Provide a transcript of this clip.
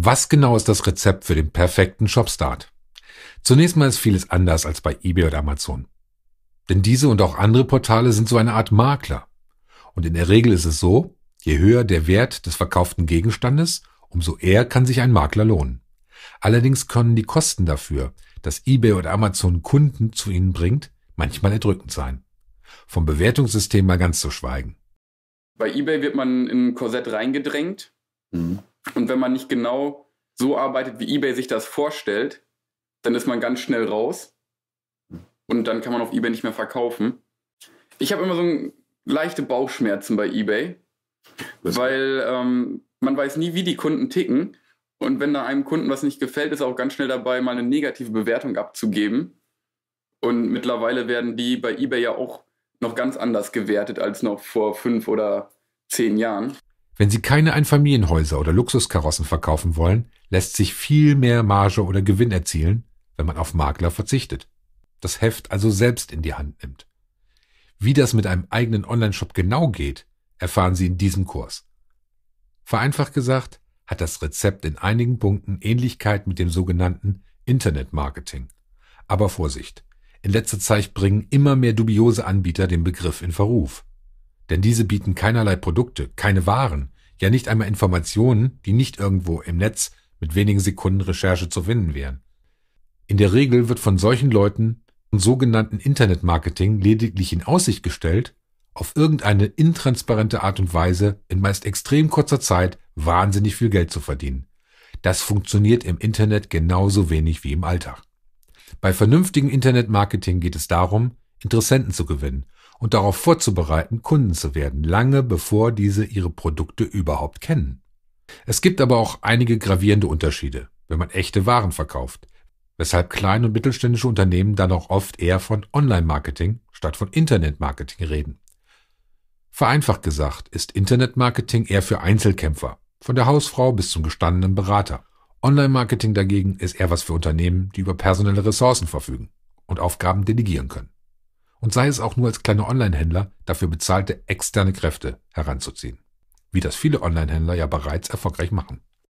Was genau ist das Rezept für den perfekten Shopstart? Zunächst mal ist vieles anders als bei eBay oder Amazon. Denn diese und auch andere Portale sind so eine Art Makler. Und in der Regel ist es so, je höher der Wert des verkauften Gegenstandes, umso eher kann sich ein Makler lohnen. Allerdings können die Kosten dafür, dass eBay oder Amazon Kunden zu ihnen bringt, manchmal erdrückend sein. Vom Bewertungssystem mal ganz zu schweigen. Bei eBay wird man in ein Korsett reingedrängt. Mhm. Und wenn man nicht genau so arbeitet, wie eBay sich das vorstellt, dann ist man ganz schnell raus und dann kann man auf eBay nicht mehr verkaufen. Ich habe immer so ein, leichte Bauchschmerzen bei eBay, weil ähm, man weiß nie, wie die Kunden ticken. Und wenn da einem Kunden was nicht gefällt, ist er auch ganz schnell dabei, mal eine negative Bewertung abzugeben. Und mittlerweile werden die bei eBay ja auch noch ganz anders gewertet als noch vor fünf oder zehn Jahren. Wenn Sie keine Einfamilienhäuser oder Luxuskarossen verkaufen wollen, lässt sich viel mehr Marge oder Gewinn erzielen, wenn man auf Makler verzichtet. Das Heft also selbst in die Hand nimmt. Wie das mit einem eigenen Onlineshop genau geht, erfahren Sie in diesem Kurs. Vereinfacht gesagt, hat das Rezept in einigen Punkten Ähnlichkeit mit dem sogenannten Internetmarketing. Aber Vorsicht! In letzter Zeit bringen immer mehr dubiose Anbieter den Begriff in Verruf denn diese bieten keinerlei Produkte, keine Waren, ja nicht einmal Informationen, die nicht irgendwo im Netz mit wenigen Sekunden Recherche zu finden wären. In der Regel wird von solchen Leuten und sogenannten Internetmarketing lediglich in Aussicht gestellt, auf irgendeine intransparente Art und Weise in meist extrem kurzer Zeit wahnsinnig viel Geld zu verdienen. Das funktioniert im Internet genauso wenig wie im Alltag. Bei vernünftigem Internetmarketing geht es darum, Interessenten zu gewinnen und darauf vorzubereiten, Kunden zu werden, lange bevor diese ihre Produkte überhaupt kennen. Es gibt aber auch einige gravierende Unterschiede, wenn man echte Waren verkauft, weshalb kleine und mittelständische Unternehmen dann auch oft eher von Online-Marketing statt von Internet-Marketing reden. Vereinfacht gesagt ist Internet-Marketing eher für Einzelkämpfer, von der Hausfrau bis zum gestandenen Berater. Online-Marketing dagegen ist eher was für Unternehmen, die über personelle Ressourcen verfügen und Aufgaben delegieren können und sei es auch nur als kleine Online-Händler dafür bezahlte externe Kräfte heranzuziehen, wie das viele Online-Händler ja bereits erfolgreich machen.